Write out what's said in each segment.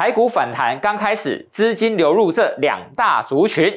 台股反弹刚开始，资金流入这两大族群。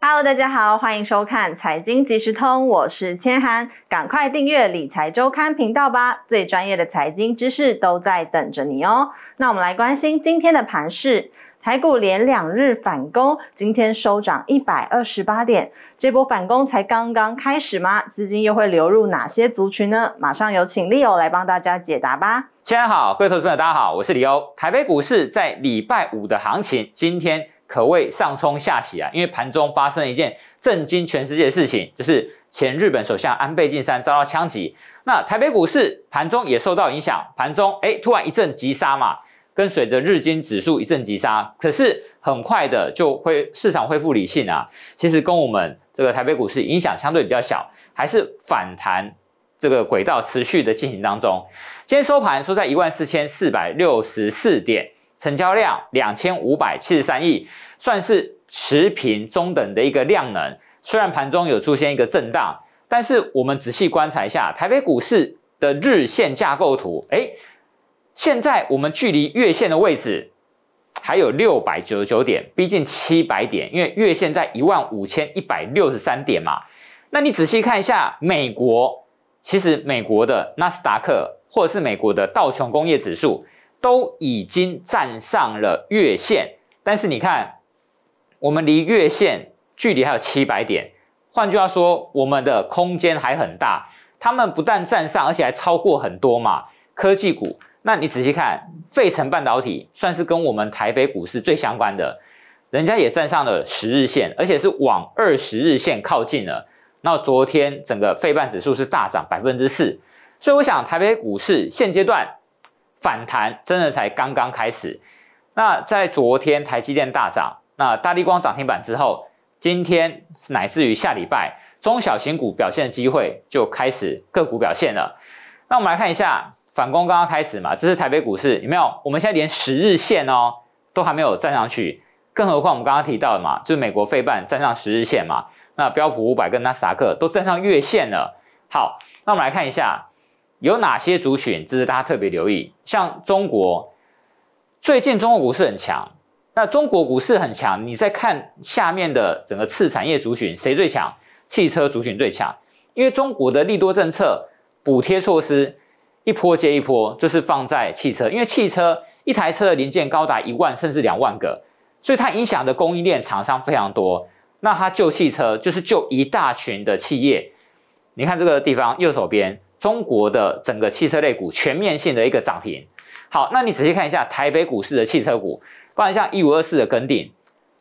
Hello，大家好，欢迎收看财经即时通，我是千涵，赶快订阅理财周刊频道吧，最专业的财经知识都在等着你哦。那我们来关心今天的盘市。台股连两日反攻，今天收涨一百二十八点，这波反攻才刚刚开始吗？资金又会流入哪些族群呢？马上有请李欧来帮大家解答吧。亲爱好，各位投资朋友，大家好，我是李欧。台北股市在礼拜五的行情，今天可谓上冲下喜啊，因为盘中发生了一件震惊全世界的事情，就是前日本首相安倍晋三遭到枪击。那台北股市盘中也受到影响，盘中哎，突然一阵急杀嘛。跟随着日经指数一阵急杀，可是很快的就会市场恢复理性啊。其实跟我们这个台北股市影响相对比较小，还是反弹这个轨道持续的进行当中。今天收盘收在一万四千四百六十四点，成交量两千五百七十三亿，算是持平中等的一个量能。虽然盘中有出现一个震荡，但是我们仔细观察一下台北股市的日线架构图，哎。现在我们距离月线的位置还有六百九十九点，逼近七百点，因为月线在一万五千一百六十三点嘛。那你仔细看一下，美国其实美国的纳斯达克或者是美国的道琼工业指数都已经站上了月线，但是你看我们离月线距离还有七百点，换句话说，我们的空间还很大。他们不但站上，而且还超过很多嘛，科技股。那你仔细看，费城半导体算是跟我们台北股市最相关的，人家也站上了十日线，而且是往二十日线靠近了。那昨天整个费半指数是大涨百分之四，所以我想台北股市现阶段反弹真的才刚刚开始。那在昨天台积电大涨，那大力光涨停板之后，今天乃至于下礼拜中小型股表现的机会就开始个股表现了。那我们来看一下。反攻刚刚开始嘛，这是台北股市有没有？我们现在连十日线哦都还没有站上去，更何况我们刚刚提到的嘛，就是美国费半站上十日线嘛，那标普五百跟纳斯达克都站上月线了。好，那我们来看一下有哪些主选，这是大家特别留意。像中国最近中国股市很强，那中国股市很强，你在看下面的整个次产业族群谁最强？汽车族群最强，因为中国的利多政策、补贴措施。一波接一波，就是放在汽车，因为汽车一台车的零件高达一万甚至两万个，所以它影响的供应链厂商非常多。那它救汽车，就是救一大群的企业。你看这个地方右手边，中国的整个汽车类股全面性的一个涨停。好，那你仔细看一下台北股市的汽车股，不然像一五二四的跟定，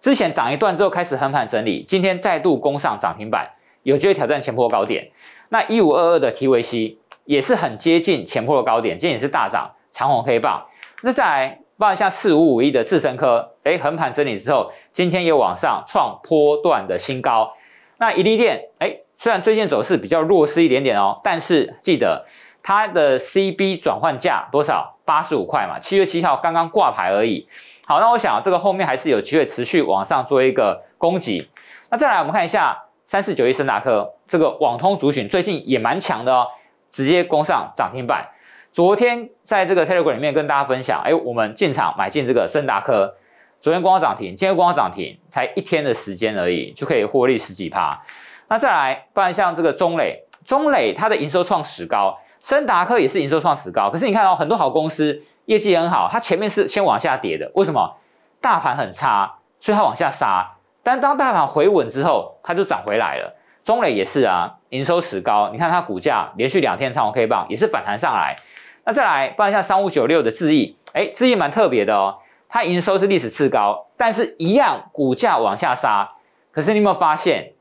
之前涨一段之后开始横盘整理，今天再度攻上涨停板，有机会挑战前波高点。那一五二二的 TVC。也是很接近前破的高点，今天也是大涨，长红黑棒。那再来望一下四五五一的智深科，哎，横盘整理之后，今天也往上创波段的新高。那一利电，哎，虽然最近走势比较弱势一点点哦，但是记得它的 C B 转换价多少？八十五块嘛，七月七号刚刚挂牌而已。好，那我想这个后面还是有机会持续往上做一个攻击。那再来我们看一下三四九一深达科，这个网通主群最近也蛮强的哦。直接攻上涨停板。昨天在这个 Telegram 里面跟大家分享，哎，我们进场买进这个森达科，昨天光涨停，今天光涨停，才一天的时间而已，就可以获利十几趴。那再来，不然像这个中磊，中磊它的营收创史高，森达科也是营收创史高，可是你看哦，很多好公司业绩很好，它前面是先往下跌的，为什么？大盘很差，所以它往下杀。但当大盘回稳之后，它就涨回来了。中磊也是啊，营收史高，你看它股价连续两天唱红 K 棒，也是反弹上来。那再来放一下三五九六的智毅，哎，智毅蛮特别的哦，它营收是历史次高，但是一样股价往下杀。可是你有没有发现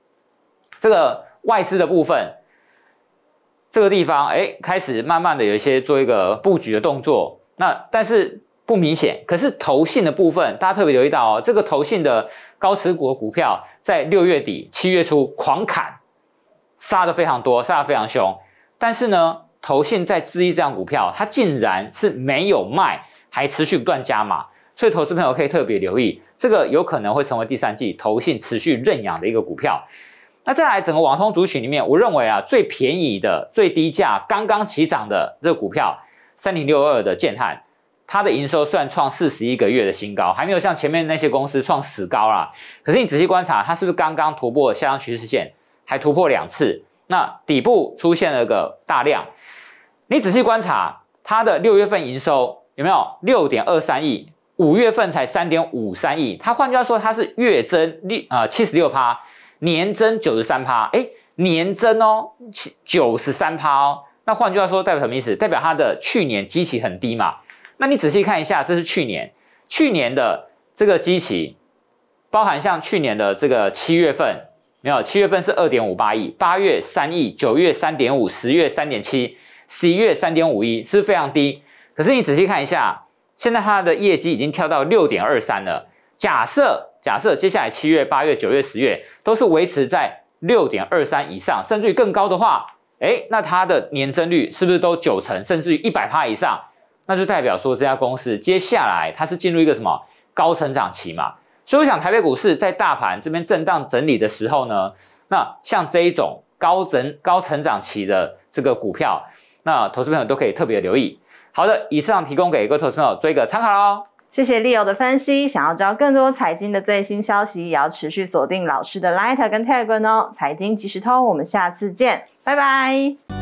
这个外资的部分，这个地方哎，开始慢慢的有一些做一个布局的动作。那但是不明显，可是投信的部分，大家特别留意到哦，这个投信的高持股的股票。在六月底、七月初狂砍，杀的非常多，杀的非常凶。但是呢，投信在质益这张股票，它竟然是没有卖，还持续不断加码。所以，投资朋友可以特别留意，这个有可能会成为第三季投信持续认养的一个股票。那再来，整个网通族群里面，我认为啊，最便宜的、最低价刚刚起涨的这个股票，三零六二的建汉。它的营收虽然创四十一个月的新高，还没有像前面那些公司创史高啦。可是你仔细观察，它是不是刚刚突破下降趋势线，还突破两次？那底部出现了个大量。你仔细观察它的六月份营收有没有六点二三亿，五月份才三点五三亿。它换句话说，它是月增六啊七十六趴，年增九十三趴。哎，年增哦，七九十三趴哦。那换句话说，代表什么意思？代表它的去年基期很低嘛？那你仔细看一下，这是去年去年的这个基期，包含像去年的这个七月份，没有七月份是二点五八亿，八月三亿，九月三点五，十月三点七，十一月三点五一是非常低。可是你仔细看一下，现在它的业绩已经跳到六点二三了。假设假设接下来七月、八月、九月、十月都是维持在六点二三以上，甚至更高的话，哎，那它的年增率是不是都九成，甚至于一百趴以上？那就代表说这家公司接下来它是进入一个什么高成长期嘛？所以我想台北股市在大盘这边震荡整理的时候呢，那像这一种高增高成长期的这个股票，那投资朋友都可以特别留意。好的，以上提供给各位投资朋友做一个参考喽。谢谢利友的分析，想要知道更多财经的最新消息，也要持续锁定老师的 Lighter 跟 Telegram 哦。财经即时通，我们下次见，拜拜。